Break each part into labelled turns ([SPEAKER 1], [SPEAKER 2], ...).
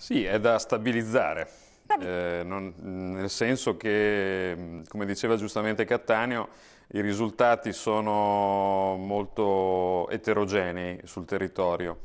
[SPEAKER 1] Sì, è da stabilizzare, eh, non, nel senso che, come diceva giustamente Cattaneo, i risultati sono molto eterogenei sul territorio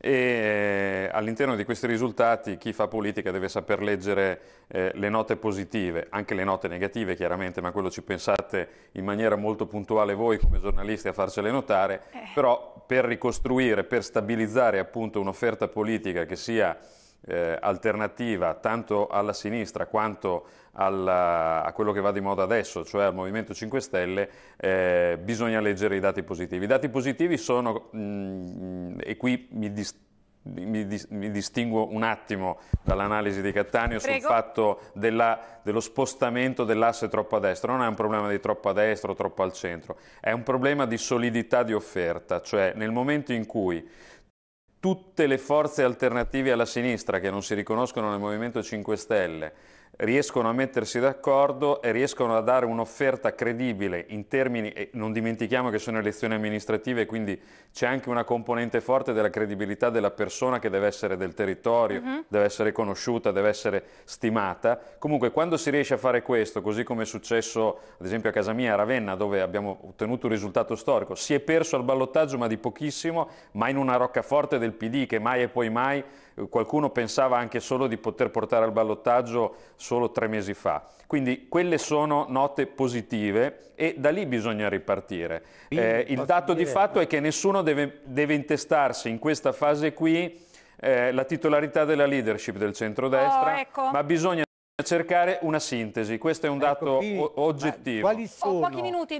[SPEAKER 1] e eh, all'interno di questi risultati chi fa politica deve saper leggere eh, le note positive, anche le note negative chiaramente, ma quello ci pensate in maniera molto puntuale voi come giornalisti a farcele notare, eh. però per ricostruire, per stabilizzare appunto un'offerta politica che sia eh, alternativa tanto alla sinistra quanto alla, eh, a quello che va di moda adesso, cioè al Movimento 5 Stelle, eh, bisogna leggere i dati positivi. I dati positivi sono, mh, mm, mm, e qui mi distraggo, mi, dis mi, distinguo un attimo dall'analisi di Cattaneo Prego. sul fatto della, dello spostamento dell'asse troppo a destra. Non è un problema di troppo a destra o troppo al centro, è un problema di solidità di offerta, cioè nel momento in cui tutte le forze alternative alla sinistra che non si riconoscono nel Movimento 5 Stelle riescono a mettersi d'accordo e riescono a dare un'offerta credibile in termini, e non dimentichiamo che sono elezioni amministrative, quindi c'è anche una componente forte della credibilità della persona che deve essere del territorio, uh mhm. -huh. deve essere conosciuta, deve essere stimata. Comunque quando si riesce a fare questo, così come è successo ad esempio a casa mia a Ravenna, dove abbiamo ottenuto un risultato storico, si è perso al ballottaggio ma di pochissimo, ma in una roccaforte del PD che mai e poi mai eh, qualcuno pensava anche solo di poter portare al ballottaggio solo tre mesi fa. Quindi quelle sono note positive e da lì bisogna ripartire. Eh, il dato di fatto è che nessuno deve, deve intestarsi in questa fase qui eh, la titolarità della leadership del centrodestra, oh, ecco. ma bisogna cercare una sintesi. Questo è un ecco, dato oggettivo. Quali sono? Ho pochi minuti.